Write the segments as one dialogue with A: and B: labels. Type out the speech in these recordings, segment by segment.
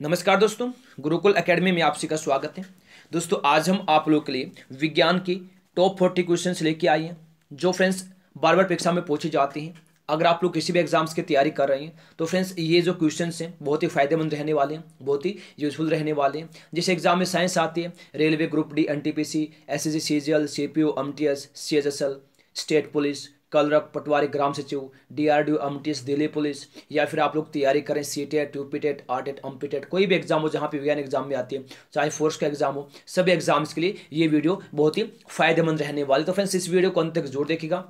A: नमस्कार दोस्तों गुरुकुल एकेडमी में आप सभी का स्वागत है दोस्तों आज हम आप लोग के लिए विज्ञान की टॉप फोर्टी क्वेश्चंस लेके आए हैं जो फ्रेंड्स बार बार परीक्षा में पूछे जाते हैं अगर आप लोग किसी भी एग्जाम्स की तैयारी कर रहे हैं तो फ्रेंड्स ये जो क्वेश्चंस हैं बहुत ही फायदेमंद रहने वाले हैं बहुत ही यूजफुल रहने वाले हैं जिस एग्जाम में साइंस आती है railway group D N T P C S S C G L C P O M T S C S S L state police clerk patwari ग्राम सचिव डीआरडीओ एमटीएस दिल्ली पुलिस या फिर आप लोग तैयारी करें C T U P TET R TET M P TET कोई भी एग्जाम हो जहाँ पे विज्ञान एग्जाम में आती है चाहे फोर्स का एग्जाम हो सभी एग्जाम्स के लिए ये वीडियो बहुत ही फायदेमंद रहने वाली तो फ्रेंड्स इस वीडियो को अंत तक जरूर देखेगा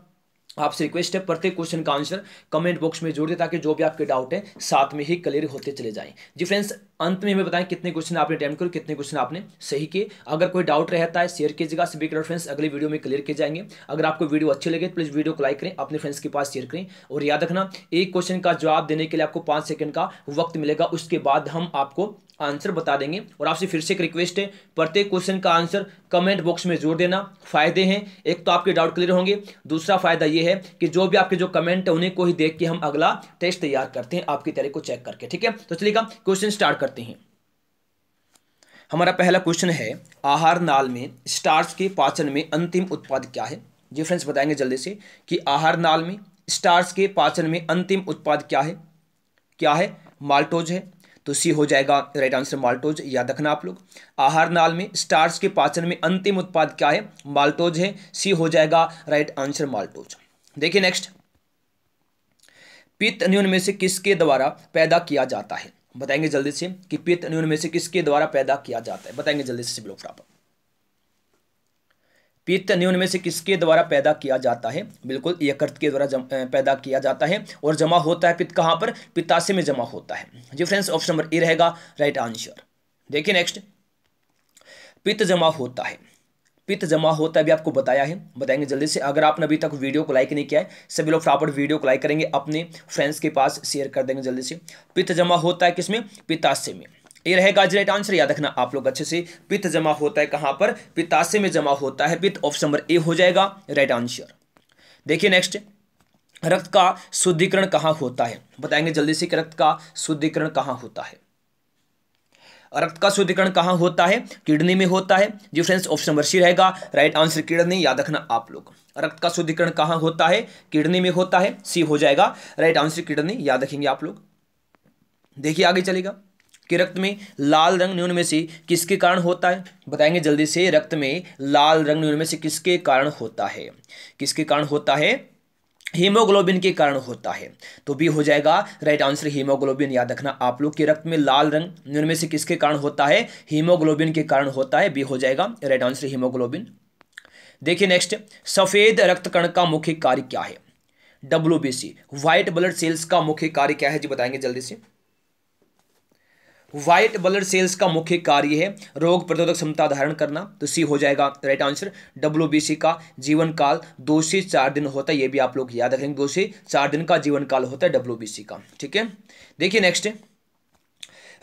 A: आपसे रिक्वेस्ट है प्रत्येक क्वेश्चन का आंसर कमेंट बॉक्स में जोड़ दें ताकि जो भी आपके डाउट है साथ में ही क्लियर होते चले जाएं जी फ्रेंड्स अंत में हमें बताएं कितने क्वेश्चन आपने अटैम्प्ट करो कितने क्वेश्चन आपने सही किए अगर कोई डाउट रहता है शेयर कीजिएगा सभी कलर फ्रेंड्स अगले वीडियो में क्लियर किए जाएंगे अगर आपको वीडियो अच्छे लगे तो प्लीज़ वीडियो को लाइक करें अपने फ्रेंड्स के पास शेयर करें और याद रखना एक क्वेश्चन का जवाब देने के लिए आपको पाँच सेकंड का वक्त मिलेगा उसके बाद हम आपको आंसर बता देंगे और आपसे फिर से एक रिक्वेस्ट है प्रत्येक क्वेश्चन का आंसर कमेंट बॉक्स में जोड़ देना फायदे हैं एक तो आपके डाउट क्लियर होंगे दूसरा फायदा यह है कि जो भी आपके जो कमेंट है उन्हें को ही देख के हम अगला टेस्ट तैयार करते हैं आपकी तैयारी को चेक करके ठीक है तो चलिएगा क्वेश्चन स्टार्ट करते करते हैं हमारा पहला क्वेश्चन है आहार नाल में स्टार्च के पाचन में अंतिम उत्पाद क्या है जी फ्रेंड्स बताएंगे जल्दी से कि आहार नाल में स्टार्च के पाचन में अंतिम उत्पाद क्या है क्या है माल्टोज है तो सी हो जाएगा राइट आंसर माल्टोज याद रखना आप लोग आहार नाल में स्टार्च के पाचन में अंतिम उत्पाद क्या है माल्टोज है सी हो जाएगा राइट आंसर माल्टोज देखिए नेक्स्ट पित्त न्यून में से किसके द्वारा पैदा किया जाता है बताएंगे जल्दी से कि पित्त अन्यून में से किसके द्वारा पैदा किया जाता है बताएंगे जल्दी से लोग फटाफट पित्त न्यून में से किसके द्वारा पैदा किया जाता है बिल्कुल यकृत के द्वारा पैदा किया जाता है और जमा होता है पित्त कहां पर पिताशय में जमा होता है जी फ्रेंड्स ऑप्शन नंबर ए रहेगा राइट आंसर देखिए नेक्स्ट पित्त जमा होता है पित्त जमा होता है भी आपको बताया है बताएंगे जल्दी से अगर आपने अभी तक वीडियो को लाइक नहीं किया है सभी लोग फटाफट वीडियो को लाइक करेंगे अपने फ्रेंड्स के पास शेयर कर देंगे जल्दी से पित्त जमा होता है किसमें पित्ताशय में ये रहेगा आज राइट आंसर याद रखना आप लोग अच्छे से पित्त जमा होता है कहाँ पर पित्ताशय में जमा होता है पित्त ऑप्शन नंबर ए हो जाएगा राइट आंसर देखिए नेक्स्ट रक्त का शुद्धिकरण कहाँ होता है बताएंगे जल्दी से कि रक्त का शुद्धिकरण कहाँ होता है रक्त का शुद्धिकरण कहाँ होता है किडनी में होता है जी फ्रेंड्स ऑप्शन नंबर सी रहेगा राइट आंसर किडनी याद रखना आप लोग रक्त का शुद्धिकरण कहाँ होता है किडनी में होता है सी हो जाएगा राइट आंसर किडनी याद रखेंगे आप लोग देखिए आगे चलेगा कि रक्त में लाल रंग न्यून में से किसके कारण होता है बताएंगे जल्दी से रक्त में लाल रंग न्यून में से किसके कारण होता है किसके कारण होता है हीमोग्लोबिन के कारण होता है तो भी हो जाएगा राइट आंसर हीमोग्लोबिन याद रखना आप लोग के रक्त में लाल रंग इनमें से किसके कारण होता है हीमोग्लोबिन के कारण होता है बी हो जाएगा राइट आंसर हीमोग्लोबिन देखिए नेक्स्ट सफेद रक्त कण का मुख्य कार्य क्या है W B C white blood cells का मुख्य कार्य क्या है जी बताएंगे जल्दी से व्हाइट ब्लड सेल्स का मुख्य कार्य है रोग प्रतिरोधक क्षमता धारण करना तो सी हो जाएगा राइट आंसर डब्ल्यू का जीवन काल दो से चार दिन होता है ये भी आप लोग याद रखेंगे दो से चार दिन का जीवन काल होता है डब्ल्यू का ठीक है देखिए नेक्स्ट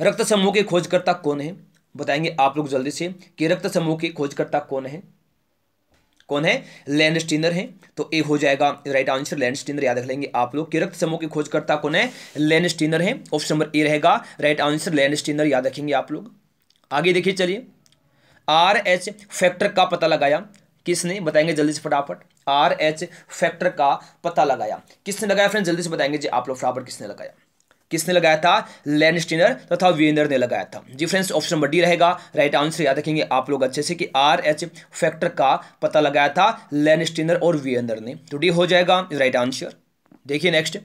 A: रक्त समूह के खोजकर्ता कौन है बताएंगे आप लोग जल्दी से कि रक्त समूह के खोजकर्ता कौन है कौन है लैंडस्टीनर है तो ए हो जाएगा राइट आंसर लैंडस्टीनर याद रख लेंगे आप लोग किरक्त समूह के खोजकर्ता कौन है लैंडस्टीनर है ऑप्शन नंबर ए रहेगा राइट आंसर लैंडस्टीनर याद रखेंगे आप लोग आगे देखिए चलिए आर एच फैक्टर का पता लगाया किसने बताएंगे जल्दी से फटाफट आर एच फैक्टर का पता लगाया किसने लगाया फ्रेंड जल्दी से बताएंगे जी आप लोग फटाफट किसने लगाया किसने लगाया था लैनस्टीनर तथा वीएनर ने लगाया था जी फ्रेंड्स ऑप्शन नंबर डी रहेगा राइट आंसर याद रखेंगे आप लोग अच्छे से कि आर एच फैक्टर का पता लगाया था लैनस्टीनर और वीएनर ने तो डी हो जाएगा राइट आंसर देखिए नेक्स्ट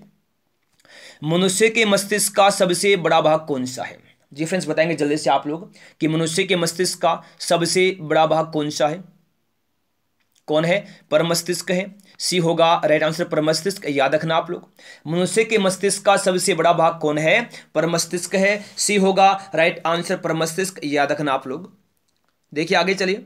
A: मनुष्य के मस्तिष्क का सबसे बड़ा भाग कौन सा है जी फ्रेंड्स बताएंगे जल्दी से आप लोग कि मनुष्य के मस्तिष्क का सबसे बड़ा भाग कौन सा है कौन है परमस्तिष्क है सी होगा राइट आंसर परमस्तिष्क याद रखना आप लोग मनुष्य के मस्तिष्क का सबसे बड़ा भाग कौन है परमस्तिष्क है सी होगा राइट आंसर परमस्तिष्क याद रखना आप लोग देखिए आगे चलिए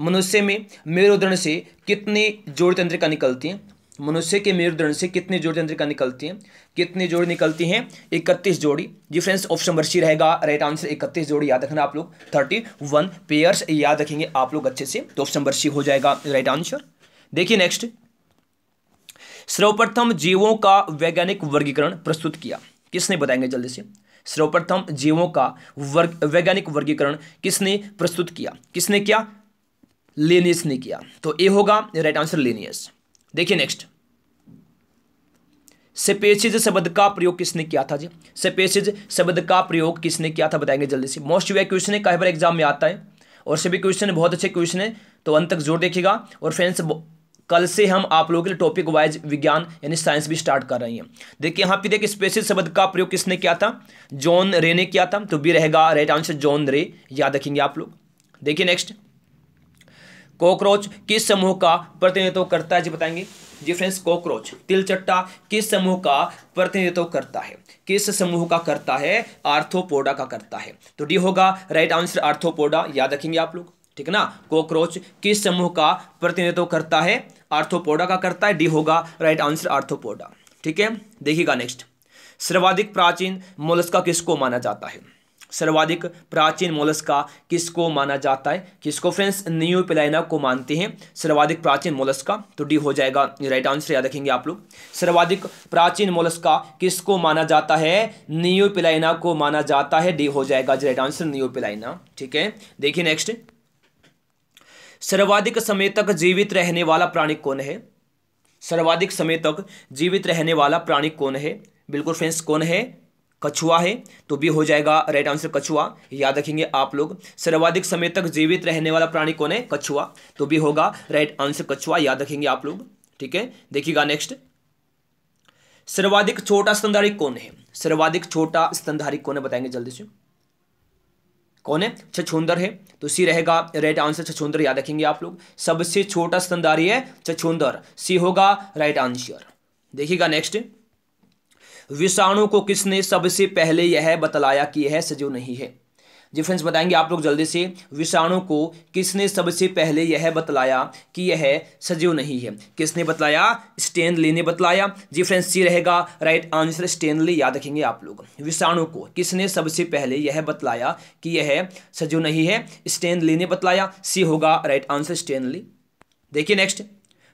A: मनुष्य में मेरुदंड से कितने जोड़ तंत्रिका निकलती हैं मनुष्य के मेरुदंड से कितने जोड़ तंत्रिका निकलती हैं कितने जोड़ निकलती हैं इकतीस जोड़ी जी फ्रेंड्स ऑप्शन नंबर सी रहेगा राइट आंसर इकतीस जोड़ी याद रखना आप लोग थर्टी वन पेयर्स याद रखेंगे आप लोग अच्छे से तो ऑप्शन नंबर सी हो जाएगा राइट आंसर देखिए नेक्स्ट सर्वप्रथम जीवों का वैज्ञानिक वर्गीकरण प्रस्तुत किया किसने बताएंगे जल्दी से सर्वप्रथम जीवों का वर्ग वैज्ञानिक वर्गीकरण किसने प्रस्तुत किया किसने किया लेनियस ने किया तो ए होगा राइट आंसर लेनियस देखिए नेक्स्ट सेपेसिज शब्द का प्रयोग किसने किया था जी सेपेसिज शब्द का प्रयोग किसने किया था बताएंगे जल्दी से मोस्ट वे क्वेश्चन है कई बार एग्जाम में आता है और सभी क्वेश्चन बहुत अच्छे क्वेश्चन है तो अंत तक जोर देखिएगा और फ्रेंड्स कल से हम आप लोगों के लिए टॉपिक वाइज विज्ञान यानी साइंस भी स्टार्ट कर रही हैं देखिए यहाँ पे देखिए स्पेशल शब्द का प्रयोग किसने किया था जॉन रे ने किया था तो भी रहेगा राइट आंसर जॉन रे याद रखेंगे आप लोग देखिए नेक्स्ट कॉकरोच किस समूह का प्रतिनिधित्व करता है जी बताएंगे जी फ्रेंड्स कॉकरोच तिलचट्टा किस समूह का प्रतिनिधित्व करता है किस समूह का करता है आर्थोपोडा का करता है तो डी होगा राइट आंसर आर्थोपोडा याद रखेंगे आप लोग ठीक है ना कॉकरोच किस समूह का प्रतिनिधित्व करता है आर्थोपोडा का करता है डी होगा राइट आंसर आर्थोपोडा ठीक है देखिएगा नेक्स्ट सर्वाधिक प्राचीन मोलस्का किसको माना जाता है सर्वाधिक प्राचीन मोलस्का किसको माना जाता है किसको फ्रेंड्स न्यू पिलाइना को मानते हैं सर्वाधिक प्राचीन मोलस्का तो डी हो जाएगा राइट आंसर याद रखेंगे आप लोग सर्वाधिक प्राचीन मोलस्का किसको माना जाता है न्यू पिलाइना को माना जाता है डी हो जाएगा राइट आंसर न्यू पिलाइना ठीक है देखिए नेक्स्ट सर्वाधिक समय तक जीवित रहने वाला प्राणी कौन है सर्वाधिक समय तक जीवित रहने वाला प्राणी कौन है बिल्कुल फ्रेंड्स कौन है कछुआ है तो भी हो जाएगा राइट आंसर कछुआ याद रखेंगे आप लोग सर्वाधिक समय तक जीवित रहने वाला प्राणी कौन है कछुआ तो भी होगा राइट आंसर कछुआ याद रखेंगे आप लोग ठीक है देखिएगा नेक्स्ट सर्वाधिक छोटा स्तनधारी कौन है सर्वाधिक छोटा स्तनधारी कौन है बताएंगे जल्दी से कौन है छछोंदर है तो सी रहेगा राइट आंसर छछोंदर याद रखेंगे आप लोग सबसे छोटा स्तनधारी है छछोंदर सी होगा राइट आंसर देखिएगा नेक्स्ट विषाणु को किसने सबसे पहले यह बतलाया कि यह सजीव नहीं है जी फ्रेंड्स बताएंगे आप लोग जल्दी से विषाणु को किसने सबसे पहले यह बतलाया कि यह सजीव नहीं है किसने बतलाया स्टेनली ने बतलाया जी फ्रेंड्स सी रहेगा राइट आंसर स्टेनली याद रखेंगे आप लोग विषाणु को किसने सबसे पहले यह बतलाया कि यह सजीव नहीं है स्टेनली ने बतलाया सी होगा राइट आंसर स्टेनली देखिए नेक्स्ट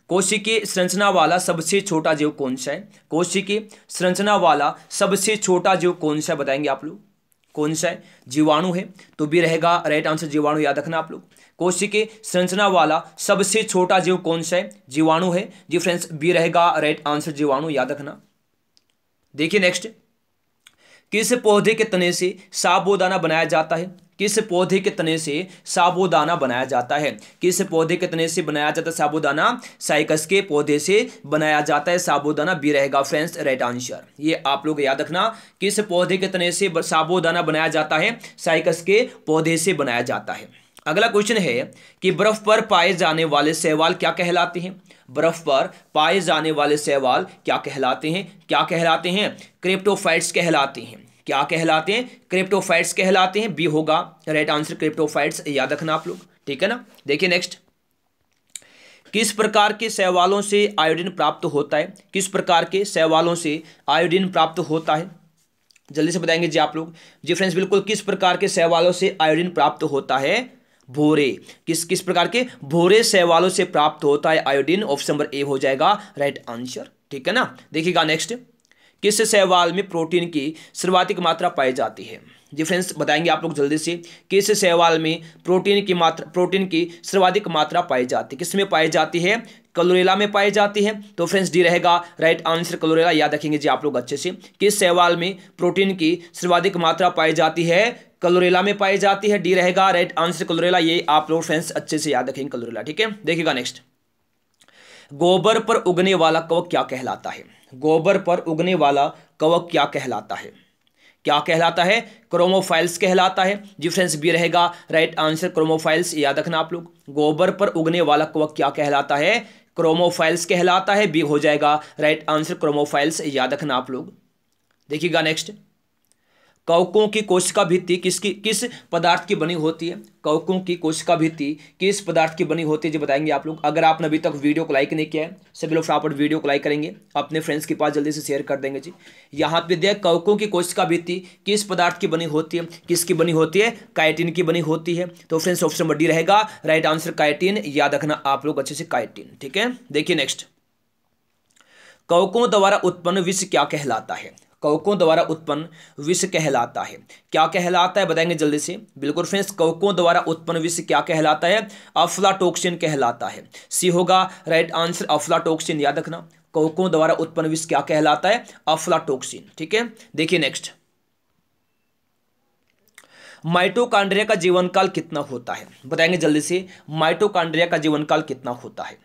A: कोशी की संरचना वाला सबसे छोटा जीव कौन सा है कोशी की संरचना वाला सबसे छोटा जीव कौन सा बताएंगे आप लोग कौन सा है जीवाणु है तो बी रहेगा राइट आंसर जीवाणु याद रखना आप लोग कोशिके संरचना वाला सबसे छोटा जीव कौन सा है जीवाणु है जी फ्रेंड्स बी रहेगा राइट आंसर जीवाणु याद रखना देखिए नेक्स्ट किस पौधे के तने से साबुदाना बनाया जाता है किस पौधे के तने से साबुदाना बनाया जाता है किस पौधे के तने से बनाया जाता है साबुदाना साइकस के पौधे से बनाया जाता है साबुदाना बी रहेगा फ्रेंड्स राइट आंसर ये आप लोग याद रखना किस पौधे के तने से साबुदाना बनाया जाता है साइकस के पौधे से बनाया जाता है अगला क्वेश्चन है कि बर्फ पर पाए जाने वाले सहवाल क्या कहलाते हैं बर्फ पर पाए जाने वाले सहवाल क्या कहलाते हैं क्या कहलाते हैं क्रिप्टोफाइट्स कहलाते हैं क्या कहलाते हैं क्रिप्टोफाइट्स कहलाते हैं बी होगा राइट आंसर क्रिप्टोफाइट्स याद रखना आप लोग ठीक है ना देखिए नेक्स्ट किस प्रकार के सहवालों से आयोडीन प्राप्त होता है किस प्रकार के सहवालों से आयोडीन प्राप्त होता है जल्दी से बताएंगे जी आप लोग जी फ्रेंड्स बिल्कुल किस प्रकार के सहवालों से आयोडीन प्राप्त होता है भोरे किस किस प्रकार के भोरे सहवालों से प्राप्त होता है आयोडीन ऑप्शन नंबर ए हो जाएगा राइट आंसर ठीक है ना देखिएगा नेक्स्ट किस सहवाल में प्रोटीन की सर्वाधिक मात्रा पाई जाती है जी फ्रेंड्स बताएंगे आप लोग जल्दी से किस सहवाल में प्रोटीन की मात्रा प्रोटीन की सर्वाधिक मात्रा पाई जाती है किस में पाई जाती है कलोरेला में पाई जाती है तो फ्रेंड्स डी रहेगा राइट आंसर कलोरेला याद रखेंगे जी आप लोग अच्छे से किस सहवाल में प्रोटीन की सर्वाधिक मात्रा पाई जाती है कलोरेला में पाई जाती है डी रहेगा राइट आंसर कलोरेला ये आप लोग फ्रेंड्स अच्छे से याद रखेंगे कलोरेला ठीक है देखिएगा नेक्स्ट गोबर पर उगने वाला कवक क्या कहलाता है गोबर पर उगने वाला कवक क्या कहलाता है क्या कहलाता है क्रोमोफाइल्स कहलाता है डिफरेंस भी बी रहेगा राइट आंसर क्रोमोफाइल्स याद रखना आप लोग गोबर पर उगने वाला कवक क्या कहलाता है क्रोमोफाइल्स कहलाता है बी हो जाएगा राइट आंसर क्रोमोफाइल्स याद रखना आप लोग देखिएगा नेक्स्ट कवकों की कोशिका भित्ति किसकी किस पदार्थ की बनी होती है कवकों की कोशिका भित्ति किस पदार्थ की बनी होती है जो बताएंगे आप लोग अगर आपने अभी तक वीडियो को लाइक नहीं किया है सभी लोग फटाफट वीडियो को लाइक करेंगे अपने फ्रेंड्स के पास जल्दी से शेयर कर देंगे जी यहाँ पे देख कवकों की कोशिका भित्ति किस पदार्थ की बनी होती है किसकी बनी होती है काइटिन की बनी होती है तो फ्रेंड्स ऑप्शन नंबर डी रहेगा राइट आंसर कायटीन याद रखना आप लोग अच्छे से काइटिन ठीक है देखिए नेक्स्ट कवकों द्वारा उत्पन्न विष क्या कहलाता है कवकों द्वारा उत्पन्न विष कहलाता है क्या कहलाता है बताएंगे जल्दी से बिल्कुल फ्रेंड्स कवकों द्वारा उत्पन्न विष क्या कहलाता है अफलाटोक्सिन कहलाता है सी होगा राइट आंसर अफलाटोक्सिन याद रखना कवकों द्वारा उत्पन्न विष क्या कहलाता है अफलाटोक्सिन ठीक है देखिए नेक्स्ट माइटोकांड्रिया का जीवन काल कितना होता है बताएंगे जल्दी से माइटोकांड्रिया का जीवन काल कितना होता है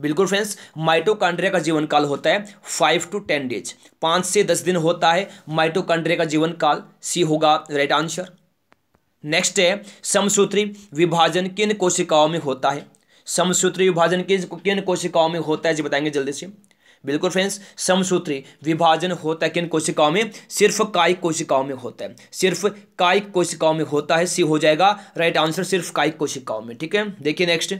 A: बिल्कुल फ्रेंड्स माइटोकांड्रिया का जीवन काल होता है फाइव टू टेन डेज पाँच से दस दिन होता है माइटोकांड्रिया का जीवन काल सी होगा राइट आंसर नेक्स्ट है समसूत्री विभाजन किन कोशिकाओं में होता है समसूत्री विभाजन किन किन कोशिकाओं में होता है जी बताएंगे जल्दी से बिल्कुल फ्रेंड्स समसूत्री विभाजन होता है किन कोशिकाओं में सिर्फ कायिक कोशिकाओं में होता है सिर्फ कायिक कोशिकाओं में होता है सी हो जाएगा राइट आंसर सिर्फ कायिक कोशिकाओं में ठीक है देखिए नेक्स्ट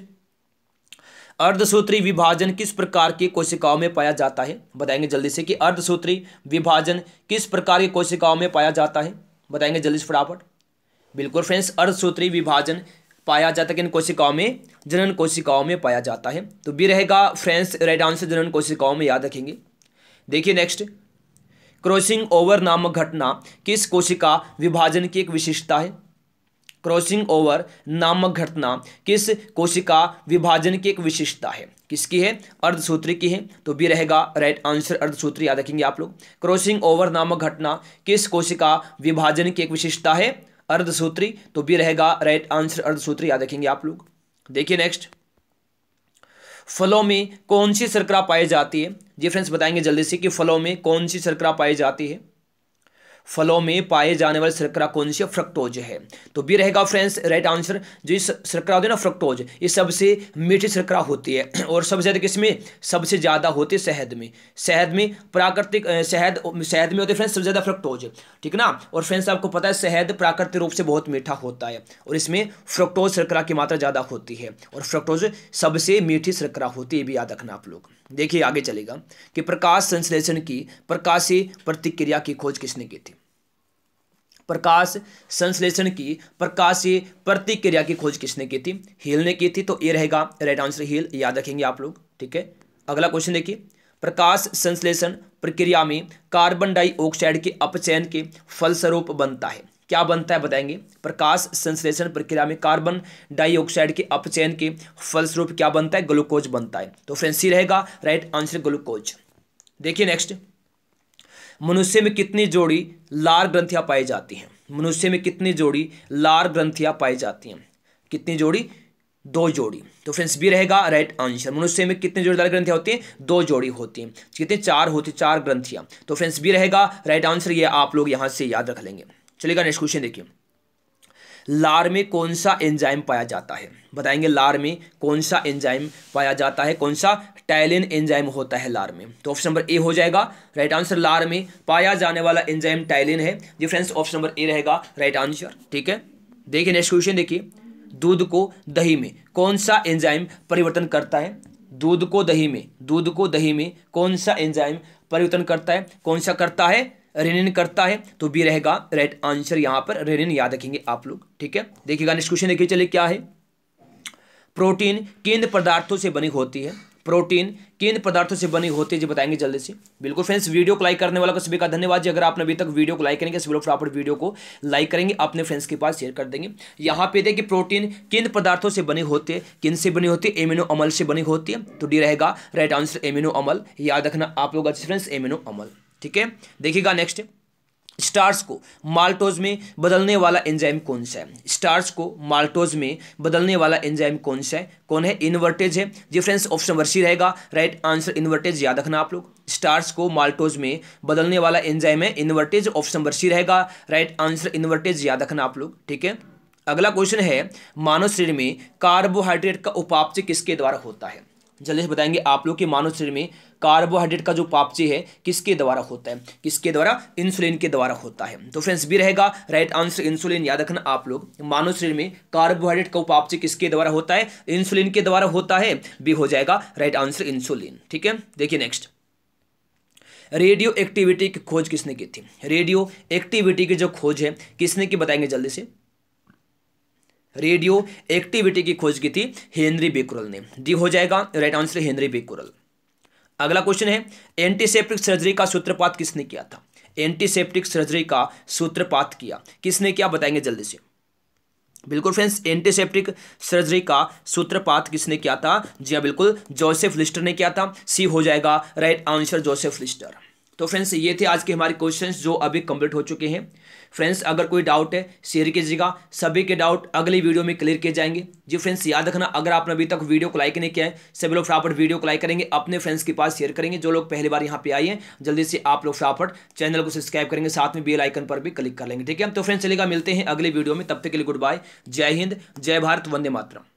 A: अर्धसूत्री विभाजन किस प्रकार के कोशिकाओं में पाया जाता है बताएंगे जल्दी से कि अर्धसूत्री विभाजन किस प्रकार के कोशिकाओं में पाया जाता है बताएंगे जल्दी से फटाफट बिल्कुल फ्रेंड्स अर्धसूत्री विभाजन पाया जाता है किन कोशिकाओं में जनन कोशिकाओं में पाया जाता है तो भी रहेगा फ्रेंड्स राइट आंसर जनन कोशिकाओं में याद रखेंगे देखिए नेक्स्ट क्रॉसिंग ओवर नामक घटना किस कोशिका विभाजन की एक विशेषता है क्रॉसिंग ओवर नामक घटना किस कोशिका विभाजन की एक विशेषता है किसकी है अर्धसूत्री की है तो भी रहेगा राइट आंसर अर्धसूत्री याद रखेंगे आप लोग क्रॉसिंग ओवर नामक घटना किस कोशिका विभाजन की एक विशेषता है अर्धसूत्री तो भी रहेगा राइट आंसर अर्धसूत्री याद रखेंगे आप लोग देखिए नेक्स्ट फलों में कौन सी शर्करा पाई जाती है जी फ्रेंड्स बताएंगे जल्दी से कि फलों में कौन सी शर्करा पाई जाती है फलों में पाए जाने वाले शर्करा कौन सी फ्रक्टोज है तो बी रहेगा फ्रेंड्स राइट आंसर जो शर्करा होती है ना फ्रक्टोज ये सबसे मीठी शर्करा होती है और सबसे ज़्यादा किसमें सबसे ज़्यादा होती है शहद में शहद में प्राकृतिक शहद शहद में होते हैं फ्रेंड्स सबसे ज़्यादा फ्रक्टोज ठीक ना और फ्रेंड्स आपको पता है शहद प्राकृतिक रूप से बहुत मीठा होता है और इसमें फ्रक्टोज शर्करा की मात्रा ज़्यादा होती है और फ्रक्टोज सबसे मीठी शर्करा होती है ये भी याद रखना आप लोग देखिए आगे चलेगा कि प्रकाश संश्लेषण की प्रकाशीय प्रतिक्रिया की खोज किसने की थी प्रकाश संश्लेषण की प्रकाशीय प्रतिक्रिया की खोज किसने की थी हील ने की थी तो ये रहेगा राइट आंसर हील याद रखेंगे आप लोग ठीक है अगला क्वेश्चन देखिए प्रकाश संश्लेषण प्रक्रिया में कार्बन डाइऑक्साइड के अपचयन के फलस्वरूप बनता है क्या बनता है बताएंगे प्रकाश संश्लेषण प्रक्रिया में कार्बन डाइऑक्साइड के अपचयन के फलस्वरूप क्या बनता है ग्लूकोज बनता है तो फ्रेंड्स रहेगा राइट आंसर ग्लूकोज देखिए नेक्स्ट मनुष्य में कितनी जोड़ी लार ग्रंथियां पाई जाती हैं मनुष्य में कितनी जोड़ी लार ग्रंथियां पाई जाती हैं कितनी जोड़ी दो जोड़ी तो फ्रेंड्स बी रहेगा राइट आंसर मनुष्य में कितने जोड़ी लाल ग्रंथियां होती हैं दो जोड़ी होती हैं कितने चार होती चार ग्रंथियां तो फ्रेंड्स बी रहेगा राइट आंसर ये आप लोग यहां से याद रख लेंगे चलेगा नेक्स्ट क्वेश्चन देखिए लार में कौन सा एंजाइम पाया जाता है बताएंगे लार में कौन सा एंजाइम पाया जाता है कौन सा टैलिन एंजाइम होता है लार में तो ऑप्शन नंबर ए हो जाएगा राइट आंसर लार में पाया जाने वाला एंजाइम टैलिन है जी फ्रेंड्स ऑप्शन नंबर ए रहेगा राइट आंसर ठीक है देखिए नेक्स्ट क्वेश्चन देखिए दूध को दही में कौन सा एंजाइम परिवर्तन करता है दूध को दही में दूध को दही में कौन सा एंजाइम परिवर्तन करता है कौन सा करता है रेनिन करता है तो बी रहेगा राइट आंसर यहां पर रेनिन याद रखेंगे आप लोग ठीक है देखिएगा नेक्स्ट क्वेश्चन देखिए चलिए क्या है प्रोटीन केंद्र पदार्थों से बनी होती है प्रोटीन केंद्र पदार्थों से बनी होती है जी बताएंगे जल्दी से बिल्कुल फ्रेंड्स वीडियो को लाइक करने वाला को सभी का धन्यवाद जी अगर आपने अभी तक वीडियो को लाइक करेंगे सभी लोग प्रॉपर वीडियो को लाइक करेंगे अपने फ्रेंड्स के पास शेयर कर देंगे यहाँ पे देखिए प्रोटीन केंद्र पदार्थों से बनी होती है किन से बनी होती है एमिनो अमल से बनी होती है तो डी रहेगा राइट आंसर एमिनो अमल याद रखना आप लोग अच्छे फ्रेंड्स एमिनो अमल ठीक है देखिएगा नेक्स्ट स्टार्स को माल्टोज में बदलने वाला एंजाइम कौन सा है स्टार्स को माल्टोज में बदलने वाला एंजाइम कौन सा है कौन है इन्वर्टेज है जी फ्रेंड्स ऑप्शन नंबर सी रहेगा राइट आंसर इन्वर्टेज याद रखना आप लोग स्टार्स को माल्टोज में बदलने वाला एंजाइम है इन्वर्टेज ऑप्शन नंबर सी रहेगा राइट आंसर इन्वर्टेज याद रखना आप लोग ठीक है अगला क्वेश्चन है मानव शरीर में कार्बोहाइड्रेट का उपापचय किसके द्वारा होता है जल्दी से बताएंगे आप लोग के मानव शरीर में कार्बोहाइड्रेट का जो पापची है किसके द्वारा होता है किसके द्वारा इंसुलिन के द्वारा होता है तो फ्रेंड्स भी रहेगा राइट आंसर इंसुलिन याद रखना आप लोग मानव शरीर में कार्बोहाइड्रेट का उपापची किसके द्वारा होता है इंसुलिन के द्वारा होता है भी हो जाएगा राइट आंसर इंसुलिन ठीक है देखिए नेक्स्ट रेडियो एक्टिविटी की खोज किसने की थी रेडियो एक्टिविटी की जो खोज है किसने की बताएंगे जल्दी से रेडियो एक्टिविटी की खोज की थी हेनरी बेकुरल ने डी हो जाएगा राइट आंसर हेनरी बेकुरल अगला क्वेश्चन है एंटीसेप्टिक सर्जरी का सूत्रपात किसने किया था एंटीसेप्टिक सर्जरी का सूत्रपात किया किसने किया बताएंगे जल्दी से बिल्कुल फ्रेंड्स एंटीसेप्टिक सर्जरी का सूत्रपात किसने किया था जी हाँ बिल्कुल जोसेफ लिस्टर ने किया था सी हो जाएगा राइट आंसर जोसेफ लिस्टर तो फ्रेंड्स ये थे आज के हमारे क्वेश्चंस जो अभी कंप्लीट हो चुके हैं फ्रेंड्स अगर कोई डाउट है शेयर कीजिएगा सभी के डाउट अगली वीडियो में क्लियर किए जाएंगे जी फ्रेंड्स याद रखना अगर आपने अभी तक वीडियो को लाइक नहीं किया है सभी लोग फटाफट वीडियो को लाइक करेंगे अपने फ्रेंड्स के पास शेयर करेंगे जो लोग पहली बार यहाँ पे आए हैं जल्दी से आप लोग फटाफट चैनल को सब्सक्राइब करेंगे साथ में बेल आइकन पर भी क्लिक कर लेंगे ठीक है तो फ्रेंड्स चलेगा मिलते हैं अगले वीडियो में तब तक के लिए गुड बाय जय हिंद जय भारत वंदे मातरम